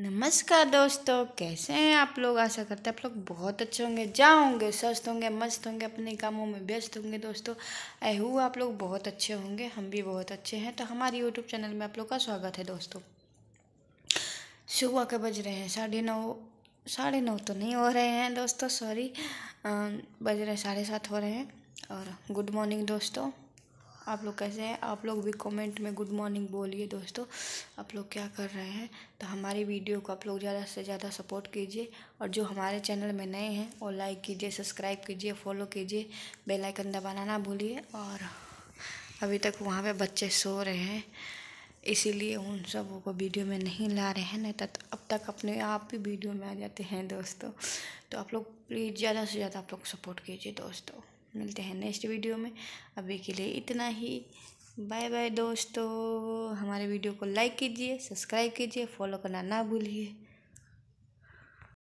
नमस्कार दोस्तों कैसे हैं आप लोग आशा करते हैं आप लोग बहुत अच्छे होंगे जा होंगे स्वस्थ होंगे मस्त होंगे अपने कामों में व्यस्त होंगे दोस्तों आई आप लोग बहुत अच्छे होंगे हम भी बहुत अच्छे हैं तो हमारे यूट्यूब चैनल में आप लोग का स्वागत है दोस्तों सुबह के बज रहे हैं साढ़े नौ साढ़े नौ तो नहीं हो रहे हैं दोस्तों सॉरी बज रहे साढ़े सात हो रहे हैं और गुड मॉर्निंग दोस्तों आप लोग कैसे हैं आप लोग भी कमेंट में गुड मॉर्निंग बोलिए दोस्तों आप लोग क्या कर रहे हैं तो हमारी वीडियो को आप लोग ज़्यादा से ज़्यादा सपोर्ट कीजिए और जो हमारे चैनल में नए हैं वो लाइक कीजिए सब्सक्राइब कीजिए फॉलो कीजिए बेल आइकन दबाना ना भूलिए और अभी तक वहाँ पे बच्चे सो रहे हैं इसीलिए उन सब को वीडियो में नहीं ला रहे हैं नहीं तो अब तक अपने आप भी वीडियो में आ जाते हैं दोस्तों तो आप लोग प्लीज़ ज़्यादा से ज़्यादा आप लोग सपोर्ट कीजिए दोस्तों मिलते हैं नेक्स्ट वीडियो में अभी के लिए इतना ही बाय बाय दोस्तों हमारे वीडियो को लाइक कीजिए सब्सक्राइब कीजिए फॉलो करना ना भूलिए